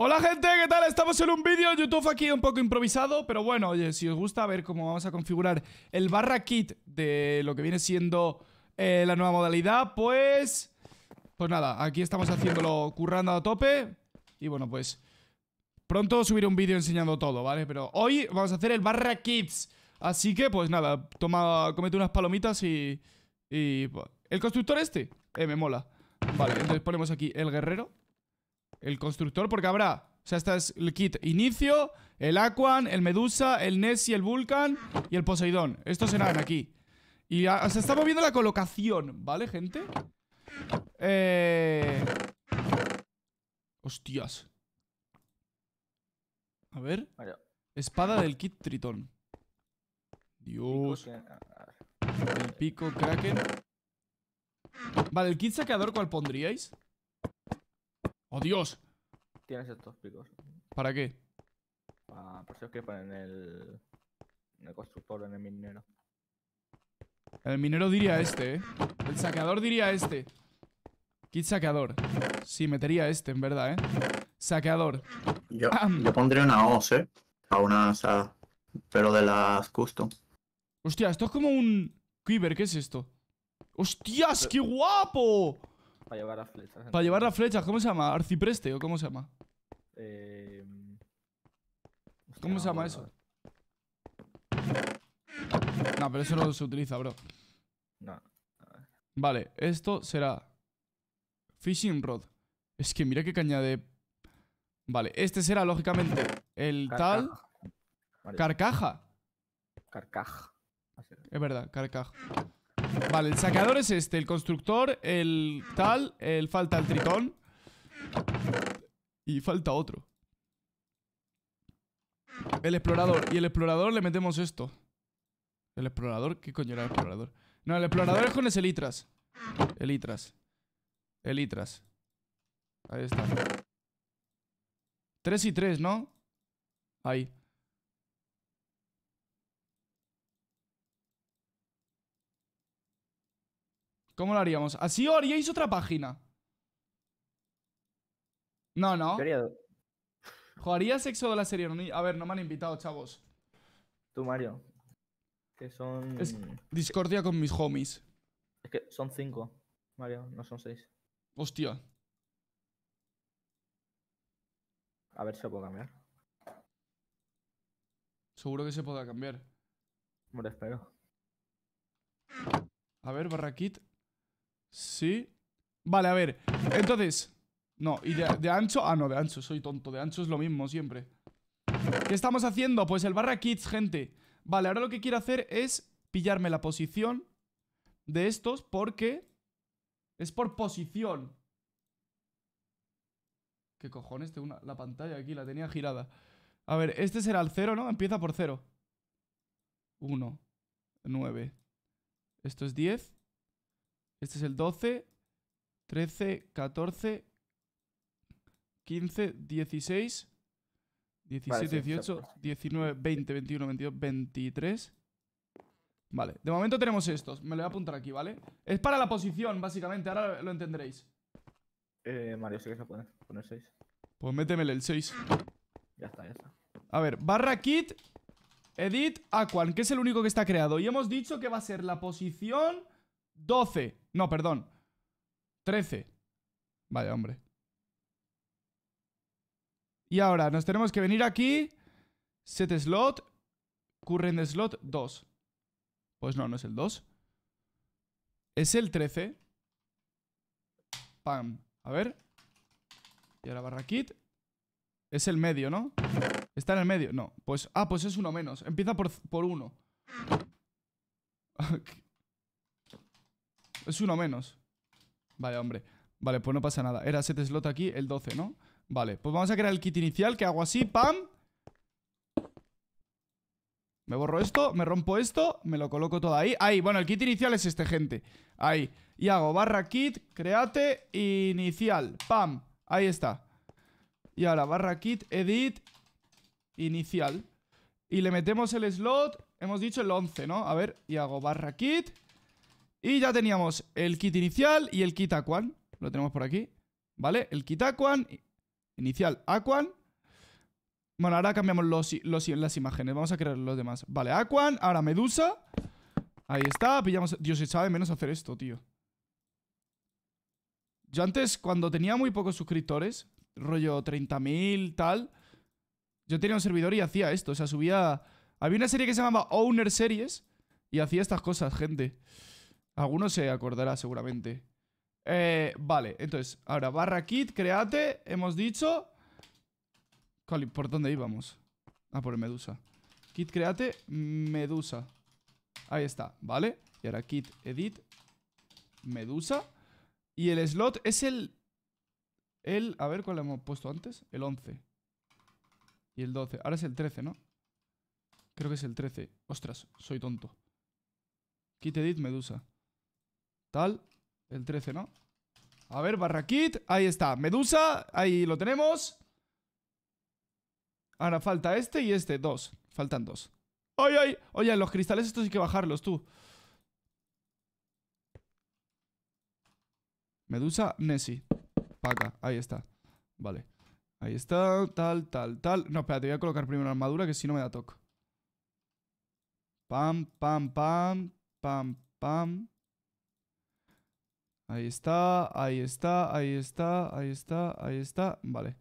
Hola gente, ¿qué tal? Estamos en un vídeo YouTube aquí un poco improvisado, pero bueno, oye, si os gusta ver cómo vamos a configurar el barra kit de lo que viene siendo eh, la nueva modalidad, pues... Pues nada, aquí estamos haciéndolo currando a tope y bueno, pues pronto subiré un vídeo enseñando todo, ¿vale? Pero hoy vamos a hacer el barra kits, así que pues nada, toma, comete unas palomitas y... y pues, el constructor este, eh, me mola. Vale, entonces ponemos aquí el guerrero el constructor, porque habrá... O sea, este es el kit inicio, el Aquan, el Medusa, el Nessie, el Vulcan y el Poseidón. Estos serán aquí. Y se está moviendo la colocación, ¿vale, gente? Eh... Hostias. A ver. Espada del kit Tritón. Dios. El pico Kraken. Vale, el kit saqueador, ¿cuál pondríais? ¡Oh, Dios! Tienes estos picos. ¿Para qué? Para... Ah, por si os en el, el constructor, en el minero. El minero diría este, ¿eh? El saqueador diría este. Kit saqueador. Sí, metería este, en verdad, ¿eh? Saqueador. Yo, pondré una OS, ¿eh? A una, pero de las custom. Hostia, esto es como un... Quiver, ¿qué es esto? ¡Hostias, qué guapo! Para llevar las flechas. Para llevar las flechas, ¿cómo se llama? ¿Arcipreste o cómo se llama? Eh, ¿Cómo se llama eso? No, pero eso no se utiliza, bro. Vale, esto será Fishing Rod. Es que mira qué caña de... Vale, este será lógicamente el tal... Carcaja. Carcaja. Es verdad, carcaja. Vale, el saqueador es este, el constructor, el tal, el falta el tritón. Y falta otro. El explorador. Y el explorador le metemos esto. ¿El explorador? ¿Qué coño era el explorador? No, el explorador es con ese litras. Elitras. Elitras. Ahí está. 3 y 3, ¿no? Ahí. ¿Cómo lo haríamos? ¿Así o haríais otra página? No, no. ¿Jugaría sexo de la serie? A ver, no me han invitado, chavos. Tú, Mario. Que son. discordia con mis homies. Es que son cinco, Mario, no son seis. Hostia. A ver si lo puedo cambiar. Seguro que se podrá cambiar. Hombre, espero. A ver, kit... Sí. Vale, a ver. Entonces... No, y de, ancho... Ah, no, de ancho, soy tonto. De ancho es lo mismo siempre. ¿Qué estamos haciendo? Pues el barra kits, gente. Vale, ahora lo que quiero hacer es pillarme la posición de estos porque... Es por posición. ¿Qué cojones? la pantalla aquí, la tenía girada. A ver, este será el 0, ¿no? Empieza por 0. 1, 9. Esto es 10. Este es el 12, 13, 14, 15, 16, 17, 18, 19, 20, 21, 22, 23. Vale, de momento tenemos estos. Me lo voy a apuntar aquí, ¿vale? Es para la posición, básicamente. Ahora lo entenderéis. Eh, Mario, sí que se puede poner 6. Pues métemelo el 6. Ya está, ya está. A ver, barra kit, edit, aquan, que es el único que está creado. Y hemos dicho que va a ser la posición 12. No, perdón. 13. Vaya, hombre. Y ahora nos tenemos que venir aquí. Set slot. Current slot 2. Pues no, no es el 2. Es el 13. Pam. A ver. Y ahora barra kit. Es el medio, ¿no? Está en el medio. No. Pues. Ah, pues es uno menos. Empieza por, por uno. Es uno menos. Vale, hombre. Vale, pues no pasa nada. Era set slot aquí, el 12, ¿no? Vale, pues vamos a crear el kit inicial, que hago así, ¡pam! Me borro esto, me rompo esto, me lo coloco todo ahí. Ahí, bueno, el kit inicial es este, gente. Ahí. Y hago barra kit, create, inicial. ¡Pam! Ahí está. Y ahora barra kit, edit, inicial. Y le metemos el slot, hemos dicho el 11, ¿no? A ver, y hago barra kit... Y ya teníamos el kit inicial y el kit Aquan. Lo tenemos por aquí. ¿Vale? El kit Aquan. Inicial Aquan. Bueno, ahora cambiamos los, los, las imágenes. Vamos a crear los demás. Vale, Aquan. Ahora Medusa. Ahí está. Pillamos... Dios, se sabe menos hacer esto, tío. Yo antes, cuando tenía muy pocos suscriptores, rollo 30.000, tal, yo tenía un servidor y hacía esto. O sea, subía... Había una serie que se llamaba Owner Series y hacía estas cosas, gente. Alguno se acordará seguramente. Eh, vale, entonces, ahora barra kit, créate, hemos dicho... ¿Por dónde íbamos? Ah, por el medusa. Kit create, medusa. Ahí está, ¿vale? Y ahora kit edit, medusa. Y el slot es el... El... A ver, ¿cuál hemos puesto antes? El 11. Y el 12. Ahora es el 13, ¿no? Creo que es el 13. Ostras, soy tonto. Kit edit, medusa. Tal. El 13, ¿no? A ver, kit, Ahí está. Medusa. Ahí lo tenemos. Ahora falta este y este. Dos. Faltan dos. ¡Ay, ay! Oye, los cristales estos hay que bajarlos, tú. Medusa, Nessie. Paca. Ahí está. Vale. Ahí está. Tal, tal, tal. No, espérate. Voy a colocar primero la armadura que si no me da toque. Pam, pam, pam. Pam, pam. Ahí está, ahí está, ahí está, ahí está, ahí está. Vale.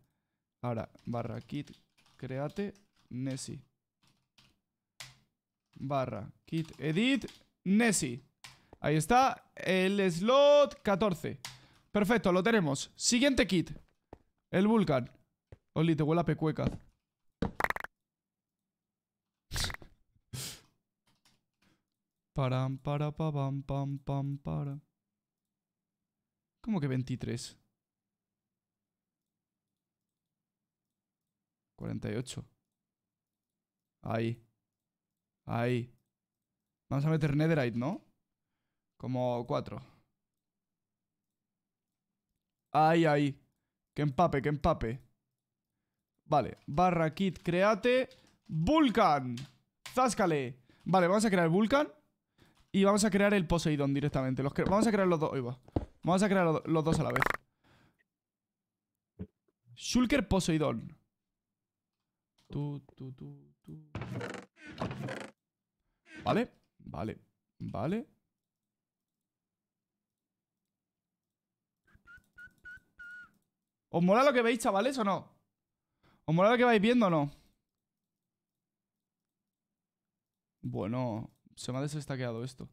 Ahora, barra kit, create, Nessie. Barra, kit, edit, Nessie. Ahí está, el slot 14. Perfecto, lo tenemos. Siguiente kit. El Vulcan. Oli, te huele a pecueca. Param, para, pam, pam, pam, para como que 23? 48. Ahí. Ahí. Vamos a meter netherite, ¿no? Como 4. Ahí, ahí. Que empape, que empape. Vale. Barra kit, create. Vulcan. Záscale. Vale, vamos a crear Vulcan. Y vamos a crear el Poseidón directamente. Los vamos a crear los dos. Ahí va. Vamos a crear los dos a la vez. Shulker Poseidón. Vale, vale, vale. ¿Os mola lo que veis, chavales, o no? ¿Os mola lo que vais viendo o no? Bueno, se me ha desestaqueado esto.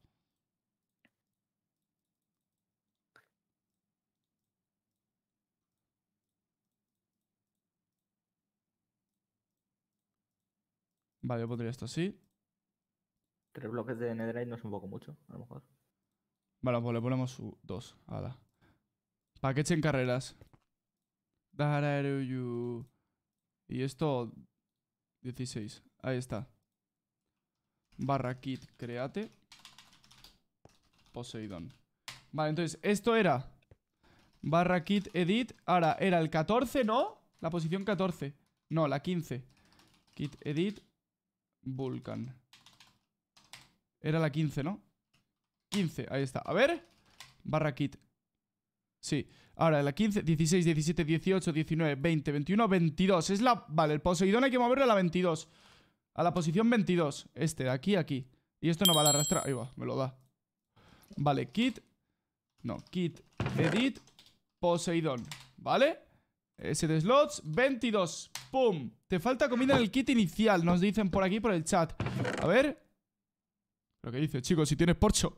Vale, yo pondría esto así. Tres bloques de netherite no es un poco mucho, a lo mejor. Vale, pues le ponemos dos. Ala. Para que echen carreras. Y esto... 16. Ahí está. Barra kit create. Poseidon. Vale, entonces, esto era... Barra kit edit. Ahora, era el 14, ¿no? La posición 14. No, la 15. Kit edit. Vulcan. Era la 15, ¿no? 15, ahí está. A ver. Barra kit. Sí. Ahora, la 15, 16, 17, 18, 19, 20, 21, 22. Es la... Vale, el Poseidón hay que moverlo a la 22. A la posición 22. Este, de aquí, aquí. Y esto no va a arrastrar. Ahí va, me lo da. Vale, kit. No, kit, edit, Poseidón. ¿Vale? de slots, 22 ¡Pum! Te falta comida en el kit inicial Nos dicen por aquí, por el chat A ver Lo que dice, chicos, si tienes porcho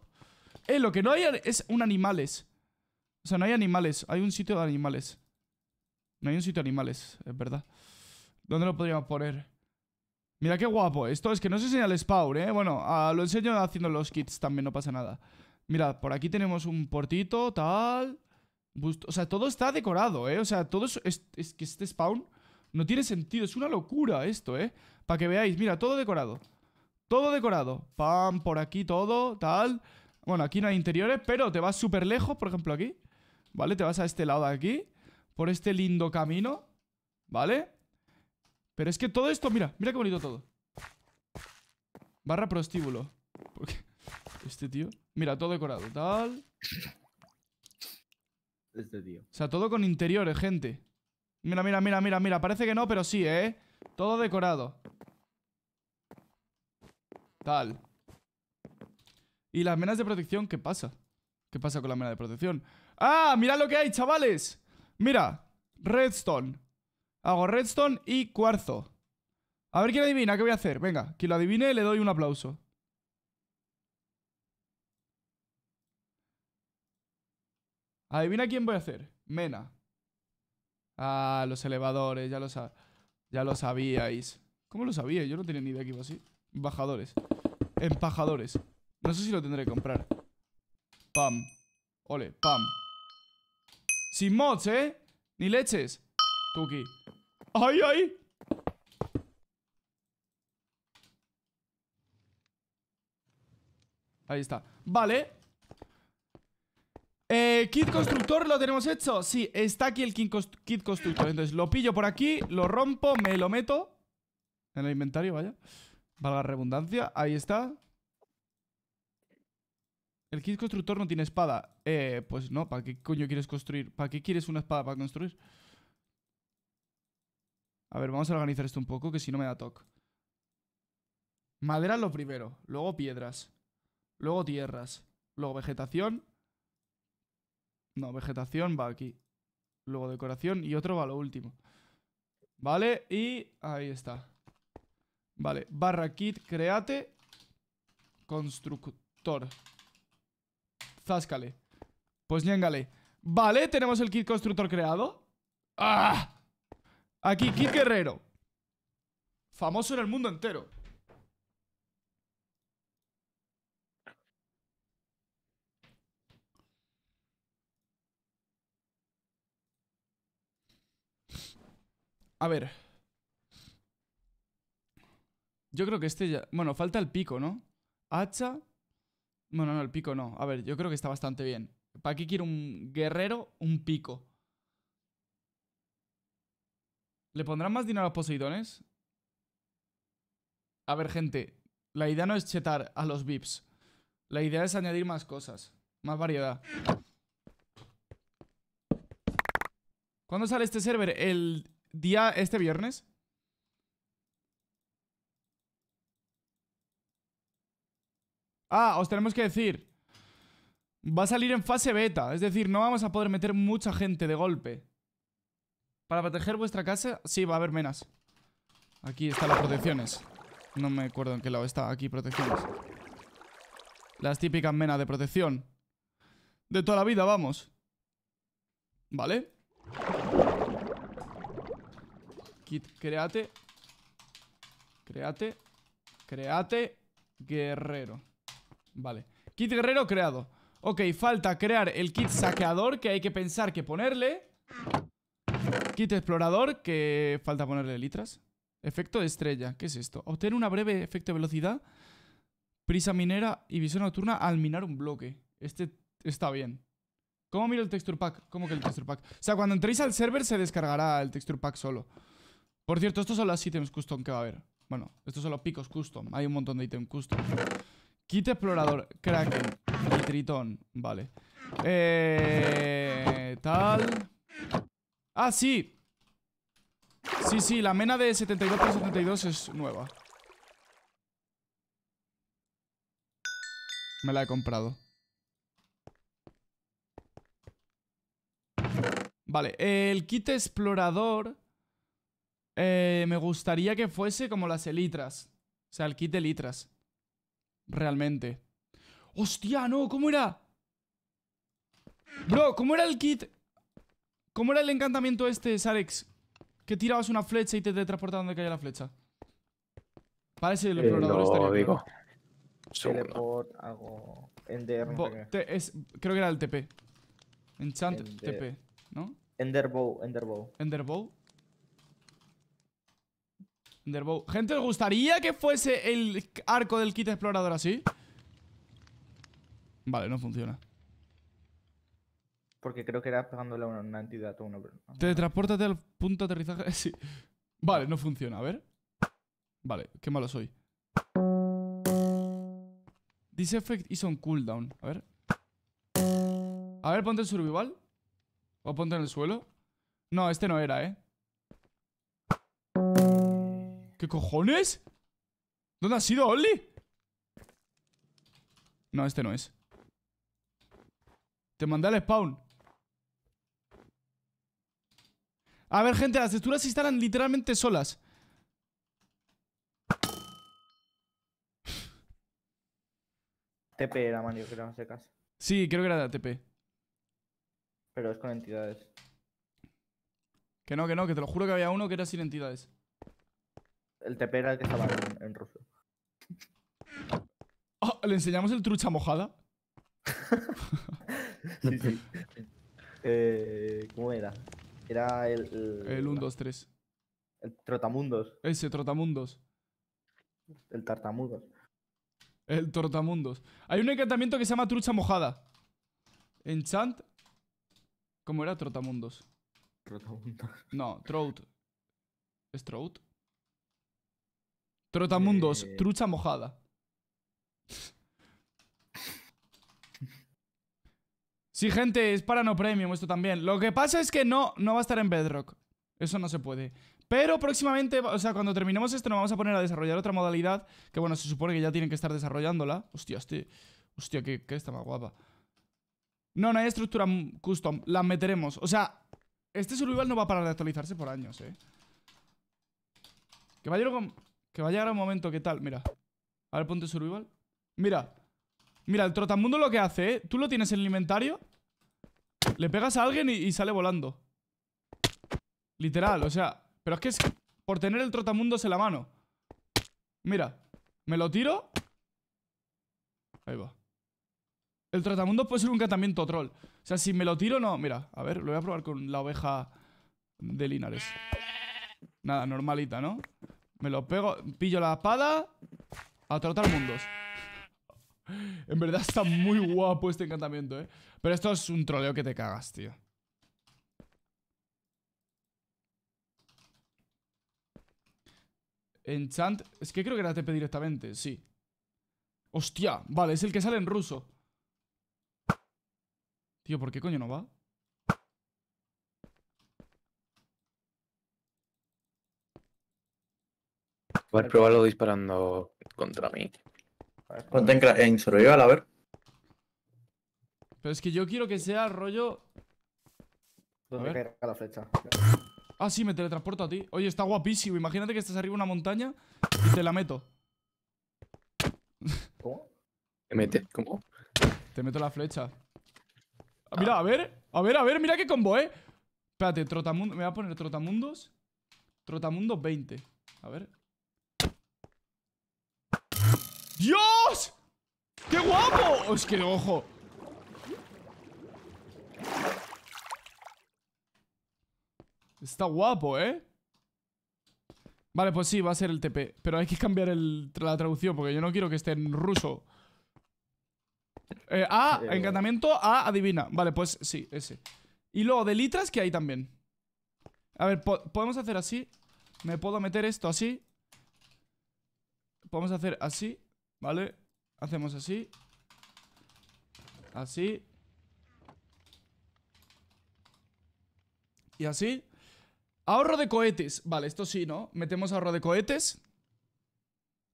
Eh, lo que no hay es un animales O sea, no hay animales Hay un sitio de animales No hay un sitio de animales, es verdad ¿Dónde lo podríamos poner? Mira qué guapo Esto es que no se enseña el spawn, eh Bueno, lo enseño haciendo los kits también, no pasa nada Mira, por aquí tenemos un portito, tal o sea, todo está decorado, ¿eh? O sea, todo es, es, que este spawn no tiene sentido. Es una locura esto, ¿eh? Para que veáis. Mira, todo decorado. Todo decorado. Pam, por aquí todo, tal. Bueno, aquí no hay interiores, pero te vas súper lejos, por ejemplo, aquí. ¿Vale? Te vas a este lado de aquí. Por este lindo camino. ¿Vale? Pero es que todo esto, mira, mira qué bonito todo. Barra prostíbulo. este tío. Mira, todo decorado, tal. O sea, todo con interiores, gente. Mira, mira, mira, mira, mira. Parece que no, pero sí, ¿eh? Todo decorado. Tal. ¿Y las menas de protección qué pasa? ¿Qué pasa con la menas de protección? ¡Ah! mira lo que hay, chavales! Mira, redstone. Hago redstone y cuarzo. A ver quién adivina qué voy a hacer. Venga, quien lo adivine le doy un aplauso. Adivina quién voy a hacer. Mena. Ah, los elevadores, ya lo, sabíais. ¿Cómo lo sabía? Yo no tenía ni idea que iba así. Embajadores. Empajadores. No sé si lo tendré que comprar. Pam. Ole, pam. Sin mods, ¿eh? Ni leches. Tuki. ¡Ay, ay! Ahí está. Vale. Eh, kit constructor, ¿lo tenemos hecho? Sí, está aquí el kit, constructor Entonces lo pillo por aquí, lo rompo, me lo meto En el inventario, vaya Valga la redundancia, ahí está El kit constructor no tiene espada Eh, pues no, ¿para qué coño quieres construir? ¿Para qué quieres una espada para construir? A ver, vamos a organizar esto un poco Que si no me da toque Madera lo primero, luego piedras Luego tierras, luego vegetación no, vegetación va aquí. Luego decoración y otro va lo último. ¿Vale? Y ahí está. Vale, barra kit, create, constructor. Záscale. Pues ñéngale. Vale, tenemos el kit constructor creado. ¡Ah! Aquí, kit guerrero. Famoso en el mundo entero. A ver. Yo creo que este ya... Bueno, falta el pico, ¿no? Hacha... Bueno, no, el pico no. A ver, yo creo que está bastante bien. ¿Para qué quiero un guerrero? Un pico. ¿Le pondrán más dinero a los Poseidones? A ver, gente. La idea no es chetar a los VIPs. La idea es añadir más cosas. Más variedad. ¿Cuándo sale este server? El día este viernes. Ah, os tenemos que decir. Va a salir en fase beta, es decir, no vamos a poder meter mucha gente de golpe. Para proteger vuestra casa, sí, va a haber menas. Aquí están las protecciones. No me acuerdo en qué lado está. Aquí protecciones. Las típicas menas de protección. De toda la vida, vamos. ¿Vale? Kit, créate. Créate. Créate. Guerrero. Vale. Kit guerrero creado. Ok, falta crear el kit saqueador que hay que pensar que ponerle. Kit explorador que falta ponerle litras. Efecto de estrella. ¿Qué es esto? Obtener una breve efecto de velocidad. Prisa minera y visión nocturna al minar un bloque. Este está bien. ¿Cómo miro el texture pack? ¿Cómo que el texture pack? O sea, cuando entréis al server se descargará el texture pack solo. Por cierto, estos son los ítems custom que va a haber. Bueno, estos son los picos custom. Hay un montón de ítems custom. Kit explorador, Kraken y Tritón. Vale. Eh, tal. Ah, sí. Sí, sí, la mena de 72 por 72 es nueva. Me la he comprado. Vale, el kit explorador eh, me gustaría que fuese como las elitras. O sea, el kit de elitras. Realmente. ¡Hostia, no! ¿Cómo era? Bro, ¿cómo era el kit? ¿Cómo era el encantamiento este, Sarex? Que tirabas una flecha y te transportas donde caía la flecha. Parece el eh, explorador estaría digo. Teleport, creo que era el TP. Enchant TP, ¿no? Bow Enderbow. Enderbow. Gente, ¿os gustaría que fuese el arco del kit explorador así? Vale, no funciona. Porque creo que era pegándole a una, entidad o una... Teletranspórtate al punto de aterrizaje. Sí. Vale, no funciona. A ver. Vale, qué malo soy. This effect is on cooldown. A ver. A ver, ponte el survival. O ponte en el suelo. No, este no era, ¿eh? ¿Qué cojones? ¿Dónde ha sido, Oli? No, este no es. Te mandé al spawn. A ver, gente, las texturas se instalan literalmente solas. TP era Mario, creo, en casa. Sí, creo que era TP. Pero es con entidades. Que no, que no, que te lo juro que había uno que era sin entidades. El TP era el que estaba en, ruso. Ah, ¿Le enseñamos el trucha mojada? sí, sí. Eh, ¿Cómo era? Era el. El, el 1, 2, 3. El Trotamundos. Ese, Trotamundos. El tartamundos El Trotamundos. Hay un encantamiento que se llama trucha mojada. Enchant. ¿Cómo era? Trotamundos. Trotamundos. No, Trout. ¿Es Trout? Trotamundos, eh. trucha mojada. Sí, gente, es para no premium esto también. Lo que pasa es que no, no va a estar en Bedrock. Eso no se puede. Pero próximamente, o sea, cuando terminemos esto, nos vamos a poner a desarrollar otra modalidad. Que bueno, se supone que ya tienen que estar desarrollándola. Hostia, este. Hostia, que, está más guapa. No, no hay estructura custom. La meteremos. O sea, este survival no va a parar de actualizarse por años, eh. Que vaya con. Que vaya a un momento qué tal. Mira. A ver, ponte survival. Mira. Mira, el trotamundo lo que hace, ¿eh? Tú lo tienes en el inventario. Le pegas a alguien y, sale volando. Literal, o sea. Pero es que es por tener el trotamundo en la mano. Mira. Me lo tiro. Ahí va. El trotamundo puede ser un catamiento troll. O sea, si me lo tiro, no. Mira, a ver, lo voy a probar con la oveja de Linares. Nada, normalita, ¿no? Me lo pego, pillo la espada A trotar mundos En verdad está muy guapo este encantamiento, eh Pero esto es un troleo que te cagas, tío Enchant... Es que creo que era TP directamente, sí Hostia, vale, es el que sale en ruso Tío, ¿por qué coño no va? A ver, pruébalo disparando contra mí. Ponte en, survival, a ver. Pero es que yo quiero que sea rollo... ¿Dónde la flecha? Ah, sí, me teletransporto a ti. Oye, está guapísimo. Imagínate que estás arriba de una montaña y te la meto. ¿Cómo? ¿Te mete? ¿Cómo? Te meto la flecha. Ah, mira, a ver, a ver, a ver, mira qué combo, eh. Espérate, trotamundo, me voy a poner trotamundos. Trotamundos 20. A ver. ¡Dios! ¡Qué guapo! Es que, ojo Está guapo, ¿eh? Vale, pues sí, va a ser el TP Pero hay que cambiar la traducción Porque yo no quiero que esté en ruso eh, A, encantamiento A, adivina Vale, pues sí, ese Y luego de litras que hay también A ver, podemos hacer así Me puedo meter esto así Podemos hacer así ¿Vale? Hacemos así. Así. Y así. Ahorro de cohetes. Vale, esto sí, ¿no? Metemos ahorro de cohetes.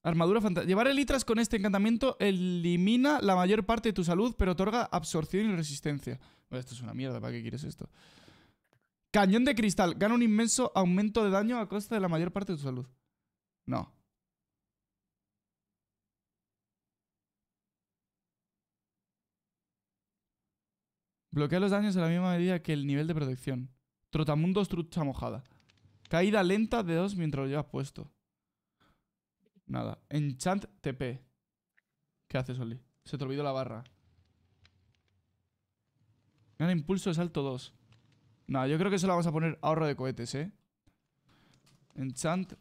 Armadura fantasma Llevar elitras con este encantamiento elimina la mayor parte de tu salud, pero otorga absorción y resistencia. esto es una mierda, ¿para qué quieres esto? Cañón de cristal. Gana un inmenso aumento de daño a costa de la mayor parte de tu salud. No. Bloquea los daños a la misma medida que el nivel de protección. Trotamundos trucha mojada. Caída lenta de dos mientras lo llevas puesto. Nada. Enchant TP. ¿Qué haces, Oli? Se te olvidó la barra. gran impulso de salto 2. Nada, yo creo que eso la vamos a poner ahorro de cohetes, ¿eh? Enchant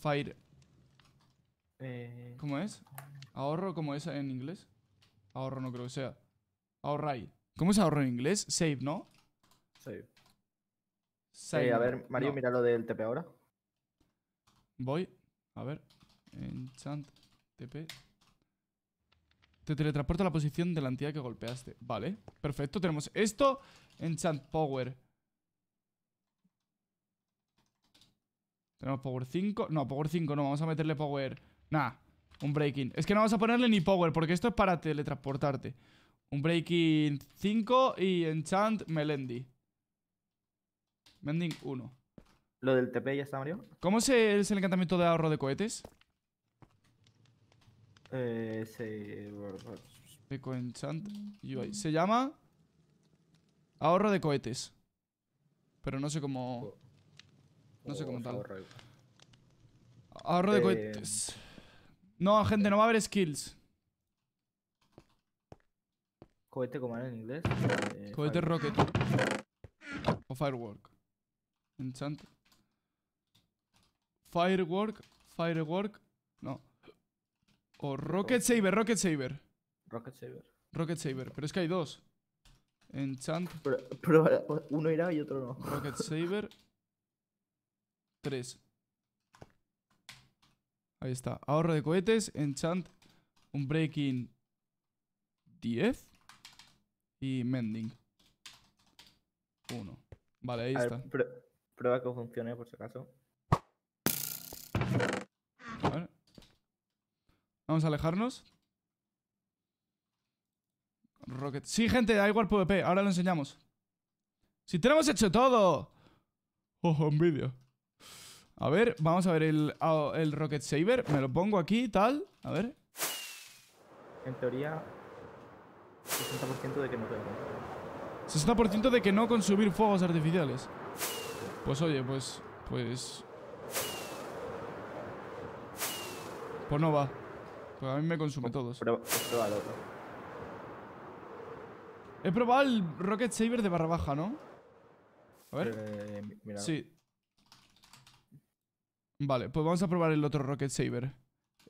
Fire. Eh. ¿Cómo es? ¿Ahorro cómo es en inglés? Ahorro no creo que sea. Ahorrai. ¿Cómo es ahorro en inglés? Save, ¿no? Save. Save. Eh, a ver, Mario, mira lo del TP ahora. Voy. A ver. Enchant. TP. Te teletransporta a la posición de la entidad que golpeaste. Vale, perfecto. Tenemos esto. Enchant Power. Tenemos Power 5. No, Power 5 no. Vamos a meterle Power... Nah, un Breaking. Es que no vamos a ponerle ni Power porque esto es para teletransportarte. Un Breaking 5 y Enchant Melendi. Mending 1. ¿Lo del TP ya está, Mario? ¿Cómo es el, encantamiento de ahorro de cohetes? Eh, se... Se llama... Ahorro de cohetes. Pero no sé cómo... No sé cómo oh, tal. Ahorro de eh, cohetes. No, gente, no va a haber skills. Cohete, como era en inglés. Eh, cohete Rocket. O Firework. Enchant. Firework. Firework. No. O Rocket Saber, Rocket Saber. Rocket Saber. Rocket Saber, pero es que hay dos. Enchant. Pero, uno irá y otro no. Rocket Saber. Tres. Ahí está. Ahorro de cohetes. Enchant. Un breaking Diez y mending. Uno. Vale, ahí está. prueba que funcione por si acaso. A Vamos a alejarnos. Rocket. Sí, gente, da igual PvP. Ahora lo enseñamos. ¡Si tenemos hecho todo! ¡Ojo, envidia vídeo! A ver, vamos a ver el, el Rocket Saber. Me lo pongo aquí, tal. A ver. En teoría, 60% de que no de que no consumir fuegos artificiales. Pues oye, pues... Pues... Pues no va. Pues a mí me consume todos. Pues He probado el Rocket Saber de barra baja, ¿no? A ver. Eh, sí. Vale, pues vamos a probar el otro Rocket Saber.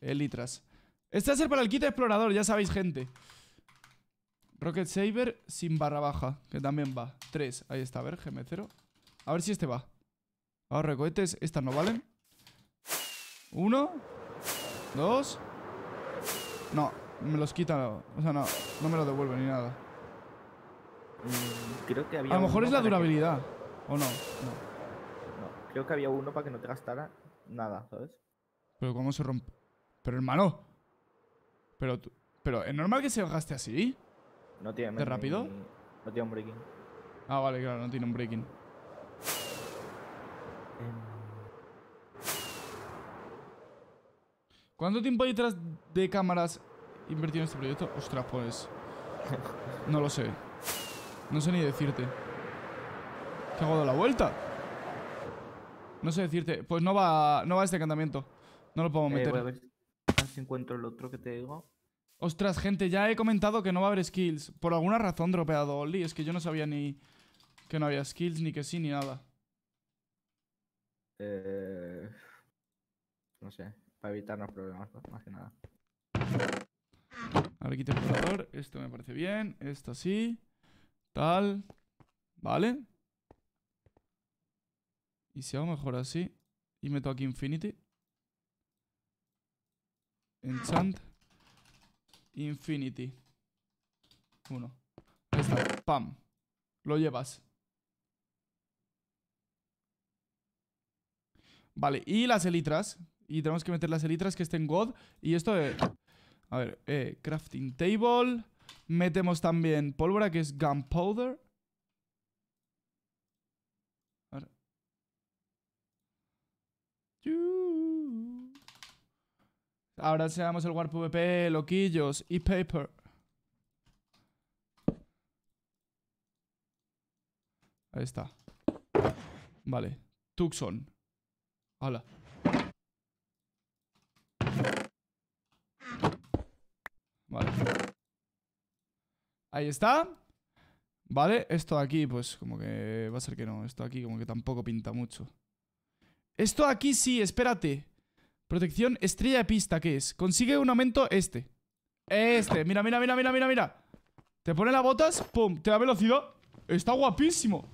El Litras. Este va a ser para el kit explorador, ya sabéis, gente. Rocket Saber sin barra baja, que también va. 3, ahí está, a ver, GM0. A ver si este va. Ahora, cohetes, estas no valen. 1, 2. No, me los quita, o sea, no, no me lo devuelve ni nada. Mm, creo que había a lo mejor es la durabilidad, o no? no. creo que había uno para que no te gastara nada, ¿sabes? Pero cómo se rompe... Pero hermano, pero, pero ¿es normal que se gaste así? No tiene. ¿De rápido? No tiene un breaking. Ah, vale, claro, no tiene un breaking. Em. ¿Cuánto tiempo hay detrás de cámaras invertido en este proyecto? Ostras, pues. No lo sé. No sé ni decirte. ¿Qué hago de la vuelta? No sé decirte. Pues no va, no va este encantamiento. No lo puedo eh, meter. a ver si encuentro el otro que te digo. Ostras, gente, ya he comentado que no va a haber skills. Por alguna razón dropeado Oli Es que yo no sabía ni que no había skills, ni que sí, ni nada. Eh, no sé, para evitarnos problemas, más que nada. A ver, el jugador. Esto me parece bien. Esto sí. Tal. Vale. Y si hago mejor así. Y meto aquí Infinity. Enchant. Infinity. Uno. Ahí está. Pam. Lo llevas. Vale, y las elitras. Y tenemos que meter las elitras que estén God. Y esto es... A ver, eh, crafting table. Metemos también pólvora, que es gunpowder. A ver. Ahora seamos el warp VP, loquillos, y paper. Ahí está. Vale. Tucson. Hola. Vale. Ahí está. Vale, esto de aquí, pues como que va a ser que no. Esto de aquí como que tampoco pinta mucho. Esto de aquí sí, espérate. Protección estrella de pista, ¿qué es? Consigue un aumento este. Este, mira, mira, mira, mira, mira, mira. Te pone las botas, pum, te da velocidad. Está guapísimo.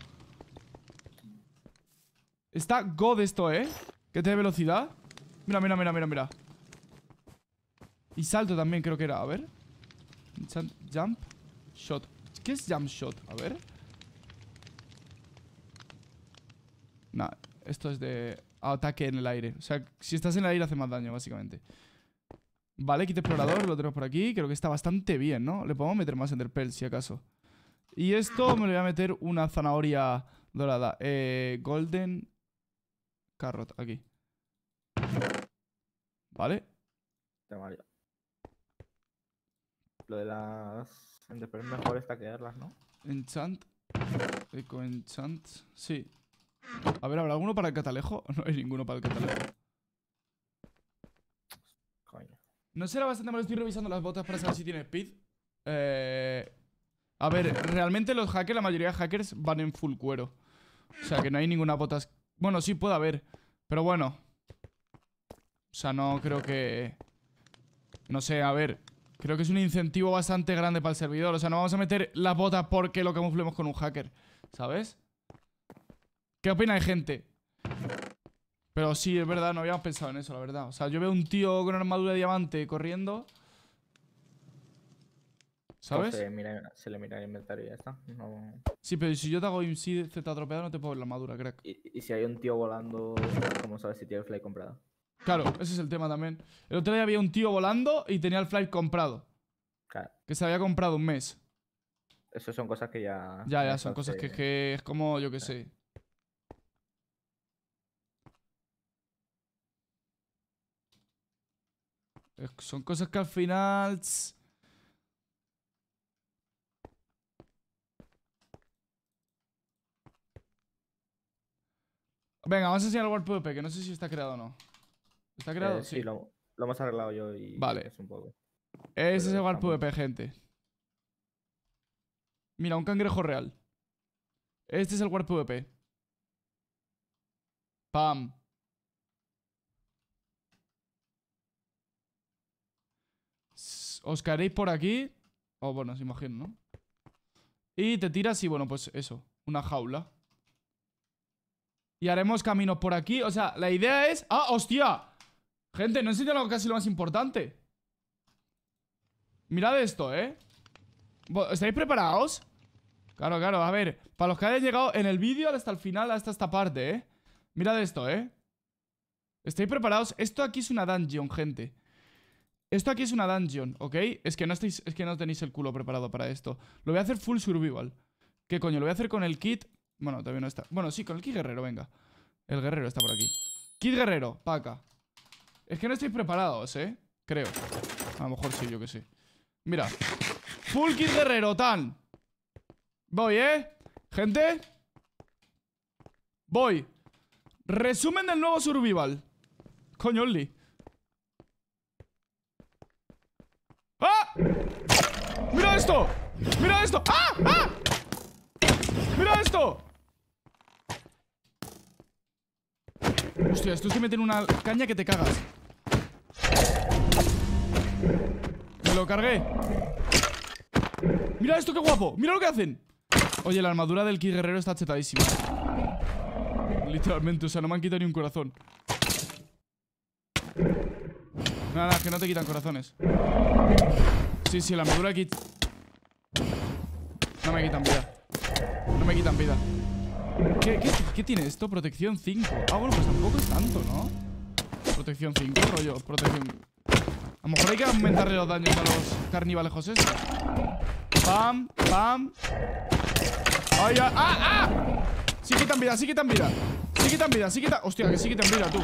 Está god esto, ¿eh? Que te da velocidad. Mira, mira, mira, mira, mira. Y salto también creo que era, a ver. Jump shot. ¿Qué es jump shot? A ver. Nah, esto es de ataque en el aire. O sea, si estás en el aire hace más daño, básicamente. Vale, quita explorador, lo tenemos por aquí. Creo que está bastante bien, ¿no? Le podemos meter más pel si acaso. Y esto me lo voy a meter una zanahoria dorada. Eh, golden carrot, aquí. Vale. Lo de las es mejor es taquearlas, ¿no? Enchant. Eco enchant. Sí. A ver, ¿habrá alguno para el catalejo? No hay ninguno para el catalejo. ¿No será bastante malo? Estoy revisando las botas para saber si tiene speed. Eh, a ver, realmente los hackers, la mayoría de hackers van en full cuero. O sea, que no hay ninguna botas... Bueno, sí puede haber, pero bueno. O sea, no creo que... No sé, a ver. Creo que es un incentivo bastante grande para el servidor. O sea, no vamos a meter las botas porque lo camuflemos con un hacker, ¿sabes? ¿Qué opina de gente? Pero sí, es verdad, no habíamos pensado en eso, la verdad. O sea, yo veo un tío con armadura de diamante corriendo. ¿Sabes? se, le mira el inventario y ya está. Sí, pero si yo te hago IMC, te atropellado, no te puedo ver la armadura, crack. ¿Y, si hay un tío volando, ¿cómo sabes si tiene el fly comprado? Claro, ese es el tema también. El otro día había un tío volando y tenía el fly comprado. Claro. Que se había comprado un mes. Eso son cosas que ya. Ya, ya, son cosas que, es como, yo qué sé. Son cosas que al final... Venga, vamos a enseñar el PvP, que no sé si está creado o no. ¿Está eh, creado? sí, lo, hemos arreglado yo y... Vale. Es Ese es el PvP, gente. Mira, un cangrejo real. Este es el PvP. Pam. os caeréis por aquí. O oh, bueno, se imagino, ¿no? Y te tiras y bueno, pues eso, una jaula. Y haremos camino por aquí. O sea, la idea es... ¡Ah, hostia! Gente, no he enseñado casi lo más importante. Mirad esto, ¿eh? ¿Estáis preparados? Claro, claro, a ver Para los que hayan llegado en el vídeo hasta el final Hasta esta parte, ¿eh? Mirad esto, ¿eh? ¿Estáis preparados? Esto aquí es una dungeon, gente esto aquí es una dungeon, ¿ok? Es que no estáis, es que no tenéis el culo preparado para esto. Lo voy a hacer full survival. ¿Qué coño? Lo voy a hacer con el kit... Bueno, todavía no está. Bueno, sí, con el kit guerrero, venga. El guerrero está por aquí. Kit guerrero, paca. Es que no estáis preparados, ¿eh? Creo. A lo mejor sí, yo que sé Mira. Full kit guerrero, tan. Voy, ¿eh? Gente. Voy. Resumen del nuevo survival. Coño, Only. ¡Ah! ¡Mira esto! ¡Mira esto! ¡Ah! ¡Ah! ¡Mira esto! Hostia, estos que meten una caña que te cagas. Me lo cargué. Mira esto, qué guapo. Mira lo que hacen. Oye, la armadura del Ki Guerrero está chetadísima. Literalmente, o sea, no me han quitado ni un corazón. Nada, es que no te quitan corazones. Sí, sí, la armadura aquí No me quitan vida. No me quitan vida. ¿Qué, tiene esto? Protección 5. Ah, bueno, pues tampoco es tanto, ¿no? Protección 5, rollo. Protección. A lo mejor hay que aumentarle los daños a los carníbales José. Pam, pam. ¡Ay, ay! ¡Ah, ah! Sí quitan vida, sí quitan vida. Sí quitan vida, sí quitan. Hostia, que sí quitan vida, tú.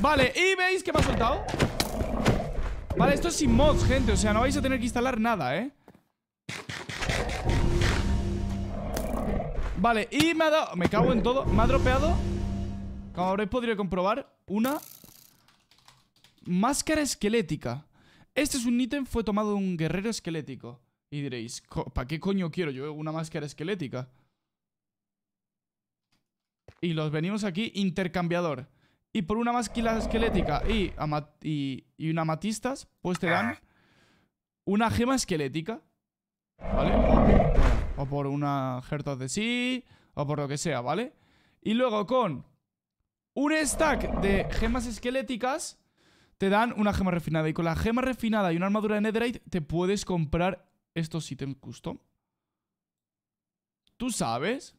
Vale, y veis que me ha soltado. Vale, esto es sin mods, gente. O sea, no vais a tener que instalar nada, ¿eh? Vale, y me ha dado... Me cago en todo. Me ha dropeado. Como habréis podido comprobar, una... Máscara esquelética. Este es un ítem, fue tomado de un guerrero esquelético. Y diréis, ¿para qué coño quiero yo una máscara esquelética? Y los venimos aquí, intercambiador. Y por una másquila esquelética y, una matistas, pues te dan una gema esquelética. ¿Vale? o por una Hertos de sí, o por lo que sea, ¿vale? Y luego con un stack de gemas esqueléticas, te dan una gema refinada. Y con la gema refinada y una armadura de netherite, te puedes comprar estos ítems custom. ¿Tú sabes?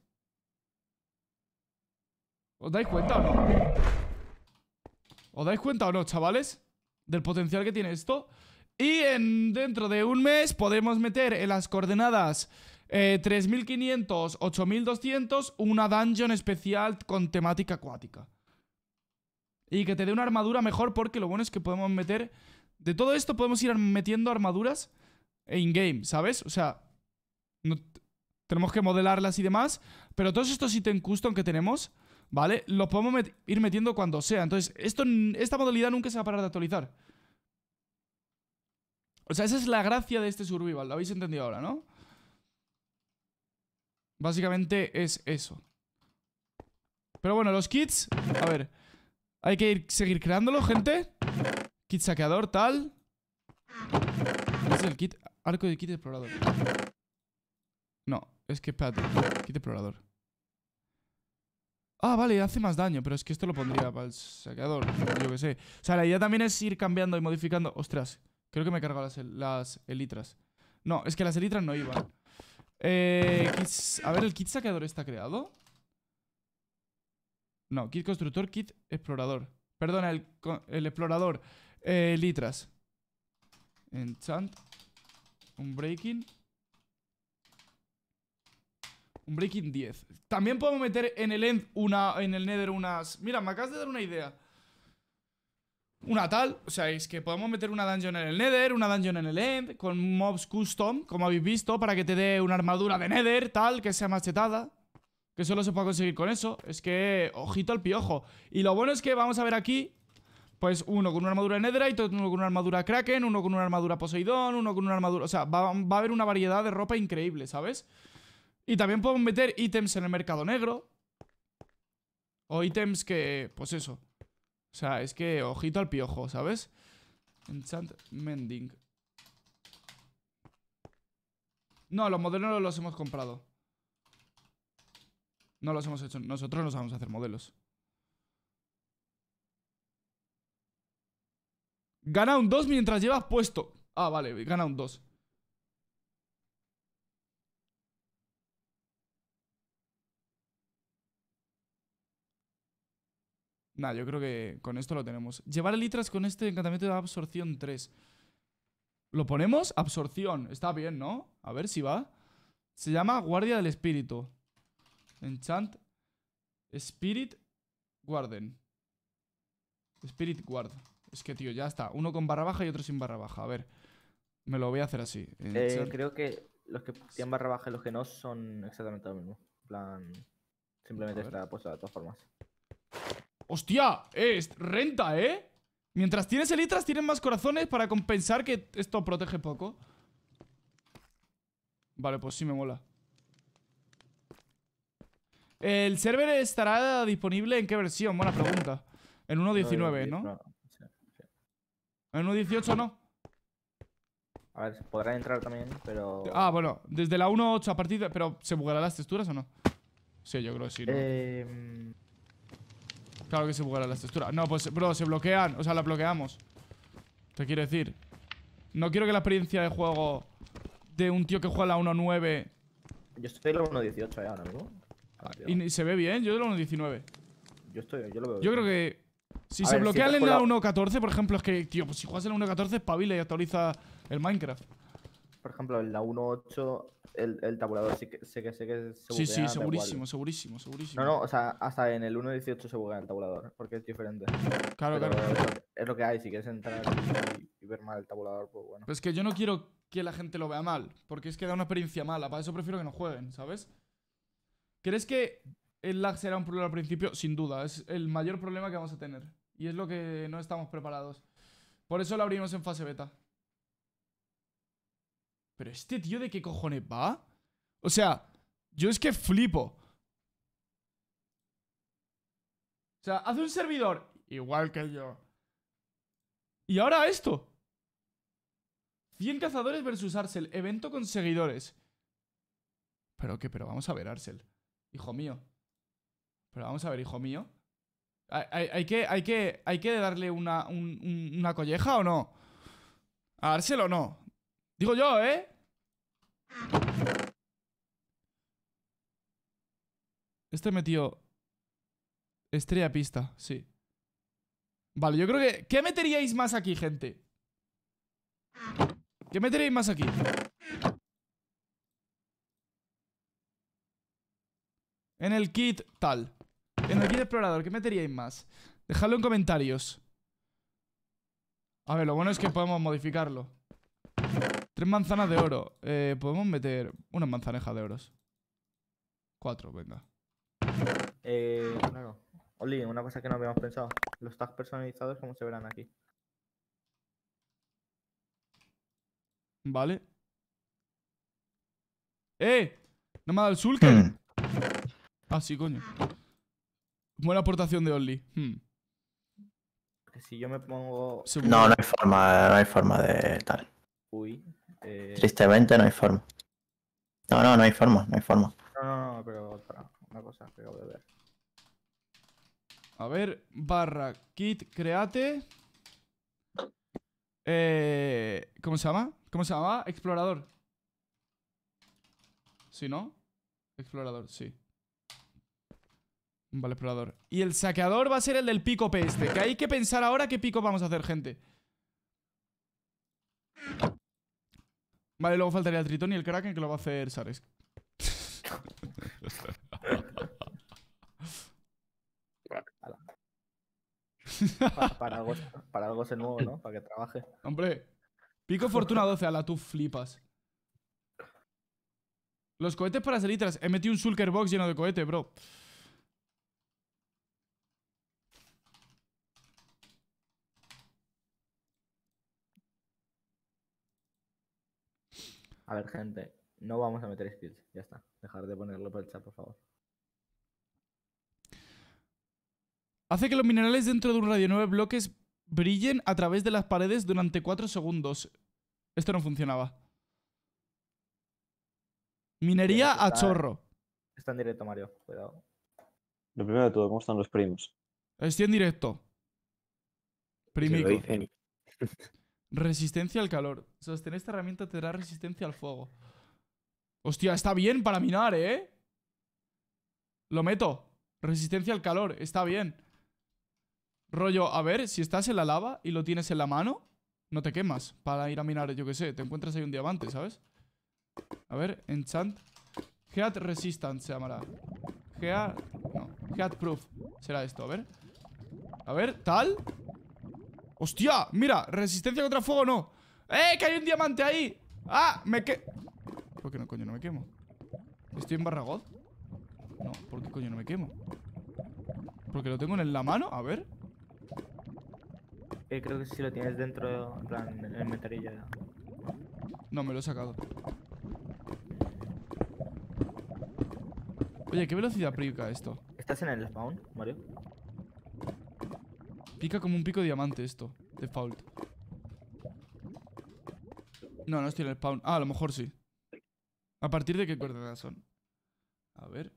¿Os dais cuenta o no? ¿Os dais cuenta o no, chavales? Del potencial que tiene esto. Y en, dentro de un mes podemos meter en las coordenadas 3500, eh, 8200 una dungeon especial con temática acuática. Y que te dé una armadura mejor porque lo bueno es que podemos meter... De todo esto podemos ir metiendo armaduras in-game, ¿sabes? O sea, tenemos que modelarlas y demás, pero todos estos ítems custom que tenemos, ¿vale? Los podemos ir metiendo cuando sea. Entonces, esta modalidad nunca se va a parar de actualizar. O sea, esa es la gracia de este survival, lo habéis entendido ahora, ¿no? Básicamente es eso. Pero bueno, los kits, a ver, hay que ir, seguir creándolo, gente. Kit saqueador, tal. es el kit, arco de kit explorador. No, es que, espérate, Kit explorador. Ah, vale, hace más daño, pero es que esto lo pondría para el saqueador, yo que sé. O sea, la idea también es ir cambiando y modificando. Ostras, creo que me he cargado las, las elitras. No, es que las elitras no iban. Eh, a ver, ¿el kit saqueador está creado? No, kit constructor, kit explorador. Perdona, el, explorador. Eh, en Enchant. Un breaking. Un breaking 10. También podemos meter en el end una. En el nether unas. Mira, me acabas de dar una idea. Una tal, o sea, es que podemos meter una dungeon en el Nether, una dungeon en el End, con mobs custom, como habéis visto, para que te dé una armadura de Nether, tal, que sea machetada. Que solo se puede conseguir con eso. Es que, ojito al piojo. Y lo bueno es que vamos a ver aquí, pues uno con una armadura de Y uno con una armadura Kraken, uno con una armadura Poseidón, uno con una armadura... O sea, va, va a haber una variedad de ropa increíble, ¿sabes? Y también podemos meter ítems en el mercado negro. O ítems que... Pues eso. O sea, es que ojito al piojo, ¿sabes? Enchant Mending. No, los modelos los hemos comprado. No los hemos hecho. Nosotros vamos a hacer modelos. Gana un 2 mientras llevas puesto. Ah, vale, gana un 2. Nah, yo creo que con esto lo tenemos. Llevar elitras con este encantamiento de absorción 3. ¿Lo ponemos? Absorción. Está bien, ¿no? A ver si va. Se llama Guardia del Espíritu. Enchant. Spirit Guarden. Spirit Guard. Es que, tío, ya está. Uno con barra baja y otro sin barra baja. A ver. Me lo voy a hacer así. Eh, creo que los que tienen barra baja y los que no son exactamente lo mismo. plan. Simplemente está puesto de todas formas. ¡Hostia! Eh, es renta, ¿eh? Mientras tienes elitras, Tienes más corazones para compensar que esto protege poco. Vale, pues sí me mola. ¿El server estará disponible en qué versión? Buena pregunta. En 1.19, ¿no? En 1.18 no. A ver, podrán entrar también, pero... Ah, bueno, desde la 1.8 a partir ¿Pero se bugarán las texturas o no? Sí, yo creo que sí, Eh... Claro que se bugarán las texturas. No, pues, bro, se bloquean. O sea, las bloqueamos. Te quiero decir. No quiero que la experiencia de juego de un tío que juega la 1.9... Yo estoy en la 1.18 ya, ¿no? Ah, y se ve bien, yo de la 1.19. Yo estoy, yo lo veo. Yo creo que. Si se bloquea en la 1.14, por ejemplo, es que, tío, pues si juegas en la 1.14, espabila y actualiza el Minecraft por ejemplo, en la 1.8, el, el tabulador sí que sé que, Sí, sí, segurísimo, segurísimo, segurísimo. No, no, o sea, hasta en el 1.18 se juega el tabulador, porque es diferente. Claro, claro. Es lo, que hay, si quieres entrar y, ver mal el tabulador, pues bueno. Pero es que yo no quiero que la gente lo vea mal, porque es que da una experiencia mala, para eso prefiero que no jueguen, ¿sabes? ¿Crees que el lag será un problema al principio? Sin duda, es el mayor problema que vamos a tener. Y es lo que no estamos preparados. Por eso lo abrimos en fase beta. ¿Pero este tío de qué cojones va? O sea, yo es que flipo. O sea, hace un servidor igual que yo. Y ahora esto. 100 cazadores versus Arcel. Evento con seguidores. ¿Pero qué? Pero vamos a ver, Arcel. Hijo mío. Pero vamos a ver, hijo mío. ¿Hay, que, hay, que, hay que darle una, una colleja o no? ¿A Arcel o no? Digo yo, ¿eh? Este metió... Estrella pista, sí. Vale, yo creo que... ¿Qué meteríais más aquí, gente? ¿Qué meteríais más aquí? En el kit tal. En el kit explorador, ¿qué meteríais más? Dejadlo en comentarios. A ver, lo bueno es que podemos modificarlo manzanas de oro. Eh, podemos meter unas manzanejas de oros. Cuatro, venga. Eh, una cosa que no habíamos pensado. Los tags personalizados, como se verán aquí? Vale. ¡Eh! ¿No me ha dado el Sulker? Hmm. ah, sí, coño. Buena aportación de Only. Hmm. si yo me pongo... No, no hay forma, no hay forma de tal. Uy. Eh, Tristemente no hay forma. No, no, no hay forma, no hay forma. No, no, no, pero otra una cosa de A ver, barra kit create. Eh, ¿Cómo se llama? ¿Cómo se llama? Explorador. ¿Sí, no? Explorador, sí. Vale, explorador. Y el saqueador va a ser el del pico peste. Que hay que pensar ahora qué pico vamos a hacer, gente. Vale, luego faltaría el Tritón y el Kraken que lo va a hacer Sares. para, algo, para se nuevo, ¿no? Para que trabaje. Hombre, pico fortuna 12, a la tú flipas. Los cohetes para salitras. He metido un Sulker Box lleno de cohetes, bro. A ver, gente, no vamos a meter skills, ya está. Dejar de ponerlo por el chat, por favor. Hace que los minerales dentro de un radio 9 bloques brillen a través de las paredes durante 4 segundos. Esto no funcionaba. Minería a chorro. Está en directo, Mario. Cuidado. Lo primero de todo, ¿cómo están los primos? Estoy en directo. Primico. Resistencia al calor. Sostener esta herramienta te dará resistencia al fuego. Hostia, está bien para minar, ¿eh? Lo meto. Resistencia al calor, está bien. Rollo, a ver, si estás en la lava y lo tienes en la mano, no te quemas para ir a minar, yo qué sé. Te encuentras ahí un diamante, ¿sabes? A ver, enchant. Heat resistance se llamará. Heat... No, heat proof. Será esto, a ver. A ver, tal... ¡Hostia! Mira, resistencia contra fuego no ¡Eh! ¡Que hay un diamante ahí! ¡Ah! Me que... ¿Por qué no, coño, no me quemo? ¿Estoy en Barragot? No, ¿por qué coño no me quemo? Porque lo tengo en la mano, a ver eh, Creo que si lo tienes dentro, en plan, en el metalillo No, me lo he sacado Oye, ¿qué velocidad prica esto? ¿Estás en el spawn, Mario? Pica como un pico de diamante esto. Default. No, no estoy en el spawn. Ah, a lo mejor sí. ¿A partir de qué coordenadas son? A ver.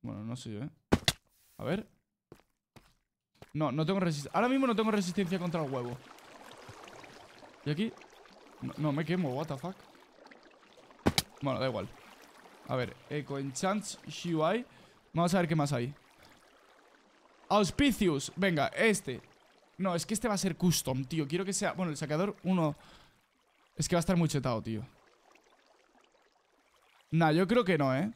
Bueno, no sé, ¿eh? A ver. No, no tengo resistencia. Ahora mismo no tengo resistencia contra el huevo. ¿Y aquí? No, me quemo, what the fuck. Bueno, da igual. A ver, Eco Enchants Shibai. Vamos a ver qué más hay. Auspicius, venga, este No, es que este va a ser custom, tío Quiero que sea, bueno, el sacador, uno Es que va a estar muy chetado, tío Nah, yo creo que no, ¿eh?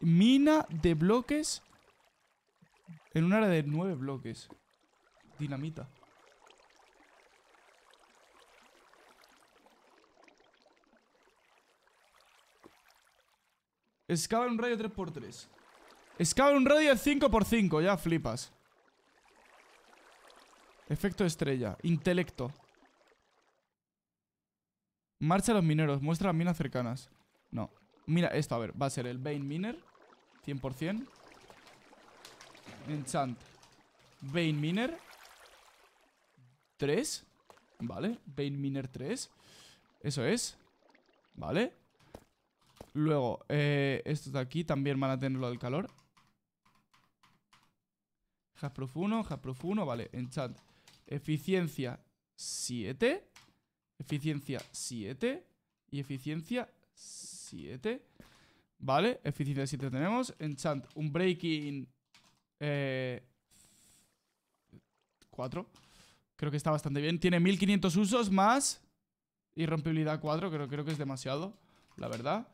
Mina de bloques En un área de nueve bloques Dinamita Escava en un rayo 3x3 Excava un radio de 5x5, ya flipas. Efecto estrella, intelecto. Marcha a los mineros, muestra las minas cercanas. No, mira esto, a ver, va a ser el Bane Miner, 100%. Enchant, Bane Miner, 3. Vale, Bane Miner 3. Eso es. Vale. Luego, eh, estos de aquí también van a tenerlo del calor. Hasproof 1, Hasproof 1, vale, enchant Eficiencia 7. Eficiencia 7. Y eficiencia 7. Vale, eficiencia 7 tenemos. Enchant, un breaking... Eh, 4. Creo que está bastante bien. Tiene 1500 usos más... Irrompibilidad 4, creo, creo que es demasiado, la verdad.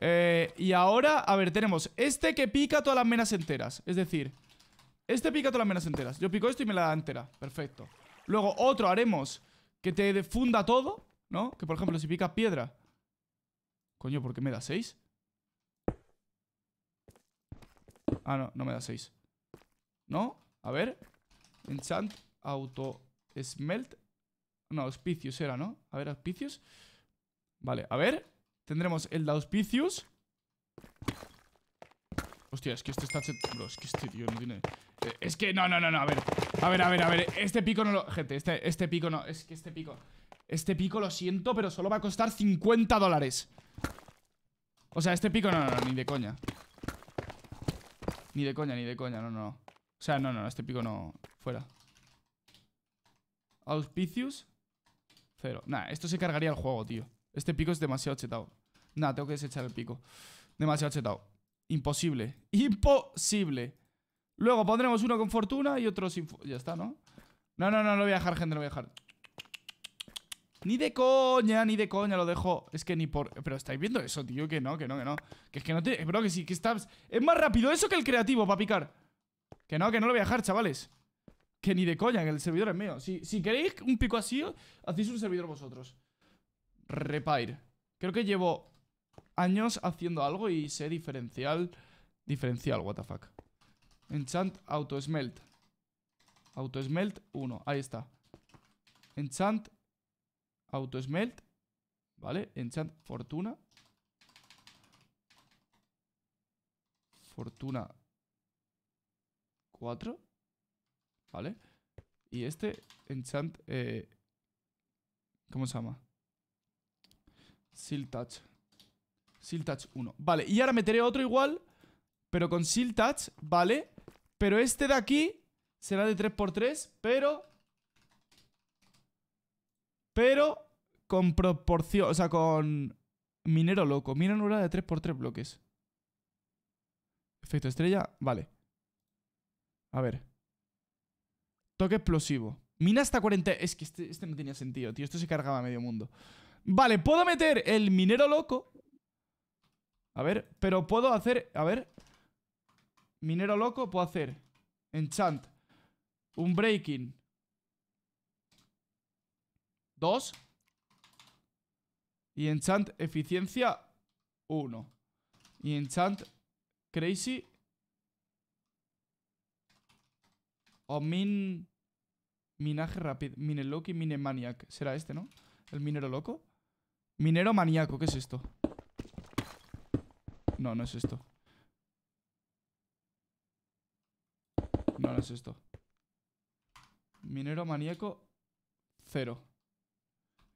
Eh, y ahora, a ver, tenemos este que pica todas las menas enteras. Es decir, este pica todas las menas enteras. Yo pico esto y me la da entera. Perfecto. Luego otro haremos que te defunda todo, ¿no? Que por ejemplo si pica piedra. Coño, ¿por qué me da 6? Ah, no, no me da 6. ¿No? A ver. Enchant auto smelt. No, auspicios era, ¿no? A ver, auspicios. Vale, a ver. Tendremos el de auspicios. Hostia, es que este está... Bro, es que este tío no tiene... Eh, es que... No, no, no, no, a ver. A ver, a ver, a ver. Este pico no lo... Gente, este, este pico no... Es que este pico... Este pico lo siento, pero solo va a costar 50 dólares. O sea, este pico no, no, no, ni de coña. Ni de coña, ni de coña, no, no. O sea, no, no, este pico no... Fuera. Auspicius. Cero. nada, esto se cargaría el juego, tío. Este pico es demasiado chetado. Nada, tengo que desechar el pico. Demasiado chetado. Imposible. Imposible. Luego pondremos uno con fortuna y otro sin... Ya está, ¿no? No, no, no, lo voy a dejar, gente, lo voy a dejar. Ni de coña, ni de coña lo dejo. Es que ni por... Pero estáis viendo eso, tío. Que no, que no, que no. Que es que no te... Bro, que sí, que estás... Es más rápido eso que el creativo para picar. Que no, que no lo voy a dejar, chavales. Que ni de coña, que el servidor es mío. Si, si queréis un pico así, hacéis un servidor vosotros. Repair. Creo que llevo años haciendo algo y sé diferencial. Diferencial, what the fuck. Enchant auto smelt. Auto smelt 1, ahí está. Enchant auto smelt, ¿vale? Enchant fortuna. Fortuna 4, ¿vale? Y este enchant, eh, ¿cómo se llama? Seal touch. Siltach Touch 1. Vale, y ahora meteré otro igual, pero con siltach, Touch, ¿vale? Pero este de aquí será de 3x3, pero... Pero con proporción, o sea, con minero loco. Mina anulada de 3x3 bloques. Efecto estrella, vale. A ver. Toque explosivo. Mina hasta 40... Es que este, este, no tenía sentido, tío. Esto se cargaba medio mundo. Vale, puedo meter el minero loco a ver, pero puedo hacer... A ver. Minero loco, puedo hacer. Enchant. Un breaking. Dos. Y enchant eficiencia Uno Y enchant crazy. O min... Minaje rápido. Mineloki, minemaniac. Será este, ¿no? El minero loco. Minero maníaco, ¿qué es esto? No, no es esto. No, no es esto. Minero maníaco, cero.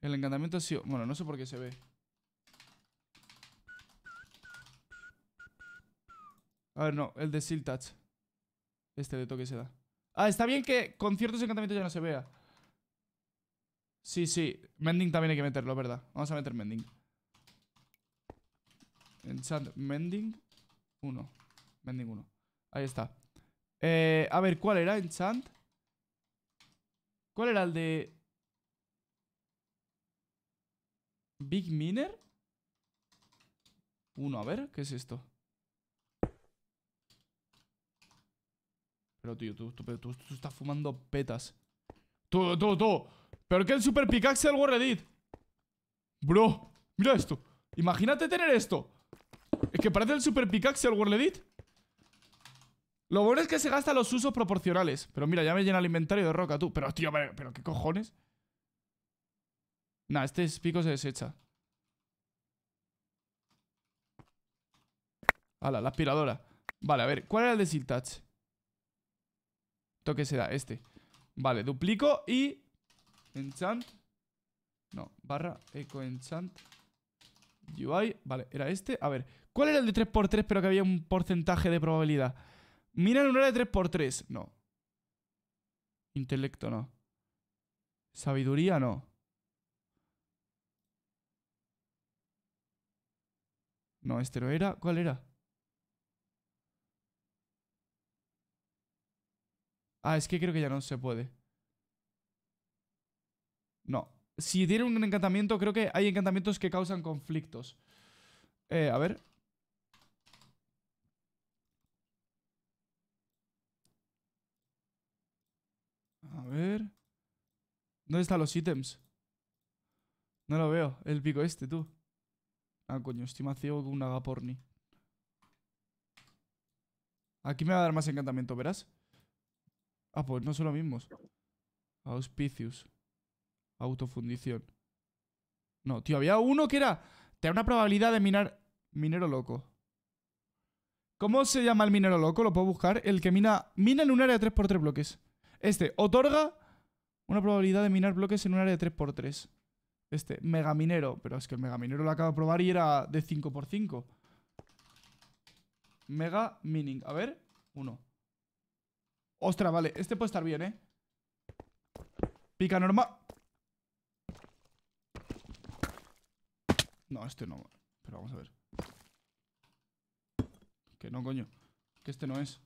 El encantamiento ha sido... Bueno, no sé por qué se ve. A ver, no, el de Seal Touch. Este de toque se da. Ah, está bien que con ciertos encantamientos ya no se vea. Sí, sí. Mending también hay que meterlo, ¿verdad? Vamos a meter Mending. Enchant Mending 1. Mending 1. Ahí está. Eh, a ver, ¿cuál era Enchant? ¿Cuál era el de... Big Miner? Uno, a ver, ¿qué es esto? Pero tío, tú, estás fumando petas. todo, todo todo pero que el Super Pickaxe del Reddit. Bro, mira esto. Imagínate tener esto. Es que parece el super pickaxe el World Edit. Lo bueno es que se gasta los usos proporcionales. Pero mira, ya me llena el inventario de roca, tú. Pero, tío, pero, ¿qué cojones? Nah, este pico se desecha. Hala, la aspiradora. Vale, a ver, ¿cuál era el de Siltach? Toque se da, este. Vale, duplico y... Enchant. No, barra eco enchant. UI. Vale, era este. A ver, ¿Cuál era el de 3x3 pero que había un porcentaje de probabilidad? Mira no era de 3x3. No. Intelecto no. Sabiduría no. No, este no era. ¿Cuál era? Ah, es que creo que ya no se puede. No. Si tiene un encantamiento, creo que hay encantamientos que causan conflictos. Eh, a ver. A ver. ¿Dónde están los ítems? No lo veo. El pico este, tú. Ah, coño, estoy más ciego que un agaporni. Aquí me va a dar más encantamiento, ¿verás? Ah, pues no son los mismos. Auspicius. Autofundición. No, tío, había uno que era... Te da una probabilidad de minar... Minero loco. ¿Cómo se llama el minero loco? Lo puedo buscar. El que mina... Mina en un área De 3x3 bloques. Este otorga una probabilidad de minar bloques en un área de 3x3. Este, megaminero. Pero es que el megaminero lo acabo de probar y era de 5x5. Mega mining. A ver, uno. Ostras, vale. Este puede estar bien, ¿eh? Pica normal. No, este no. Pero vamos a ver. Que no, coño. Que este no es.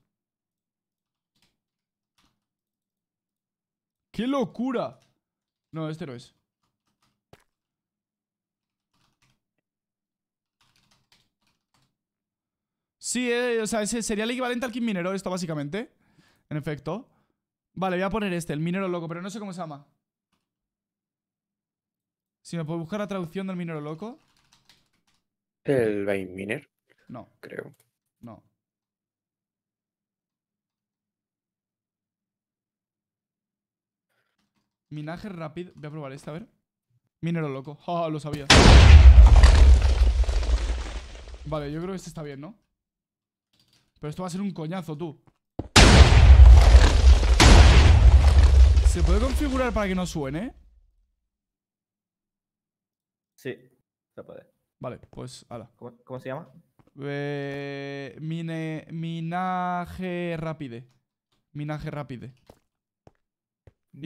¡Qué locura! No, este no es. Sí, eh, o sea, ese sería el equivalente al kim Minero, esto básicamente. En efecto. Vale, voy a poner este, el minero loco, pero no sé cómo se llama. Si me puedo buscar la traducción del minero loco. El Bain Miner. No. Creo. No. Minaje rápido. Voy a probar este, a ver. Minero loco. lo sabía. Vale, yo creo que este está bien, ¿no? Pero esto va a ser un coñazo, tú. ¿Se puede configurar para que no suene? Sí, se puede. Vale, pues hala. ¿Cómo, se llama? Eh, mine, minaje rápido. Minaje rápido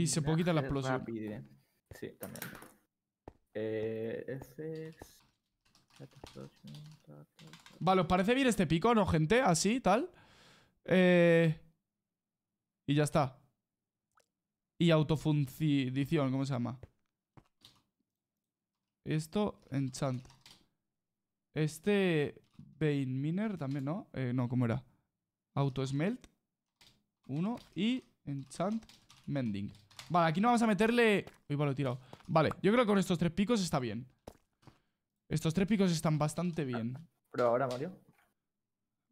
se puede poquita la explosión. Sí, también. Eh, vale, ¿os parece bien este pico, no, gente? Así, tal. Eh, y ya está. Y autofundición, ¿cómo se llama? Esto, enchant. Este... Vein Miner también, ¿no? Eh, no, ¿cómo era? Auto Smelt. Uno. Y enchant. Mending Vale, aquí no vamos a meterle... Uy, vale, lo he tirado Vale, yo creo que con estos tres picos está bien Estos tres picos están bastante bien Pero ahora, Mario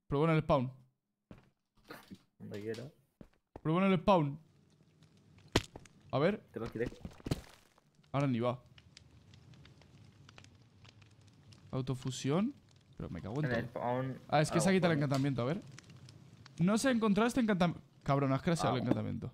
Pruebo en el spawn Prueba en el spawn A ver Te Ahora ni va Autofusión Pero me cago en, Ah, es que ah, se ha quitado el encantamiento, a ver No se ha encontrado este encantamiento Cabrón, has crasheado ah, el encantamiento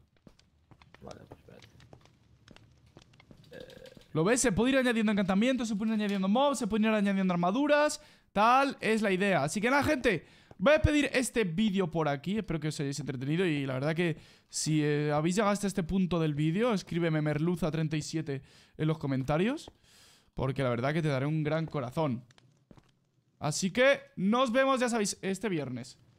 ¿Lo ves? Se puede ir añadiendo encantamientos, se pueden ir añadiendo mobs, se pueden ir añadiendo armaduras. Tal es la idea. Así que nada, gente. Voy a pedir este vídeo por aquí, espero que os hayáis entretenido y la verdad que si eh, habéis llegado hasta este punto del vídeo, escríbeme merluza37 en los comentarios, porque la verdad que te daré un gran corazón. Así que nos vemos, ya sabéis, este viernes.